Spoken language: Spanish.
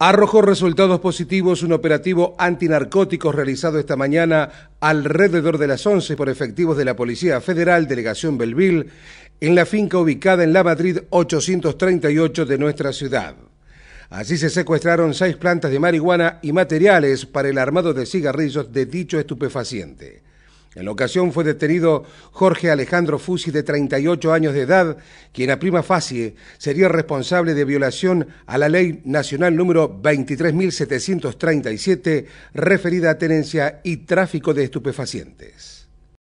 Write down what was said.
arrojó resultados positivos un operativo antinarcóticos realizado esta mañana alrededor de las 11 por efectivos de la Policía Federal, Delegación Belville, en la finca ubicada en la Madrid 838 de nuestra ciudad. Así se secuestraron seis plantas de marihuana y materiales para el armado de cigarrillos de dicho estupefaciente. En la ocasión fue detenido Jorge Alejandro Fusi, de 38 años de edad, quien a prima facie sería responsable de violación a la Ley Nacional número 23.737, referida a tenencia y tráfico de estupefacientes.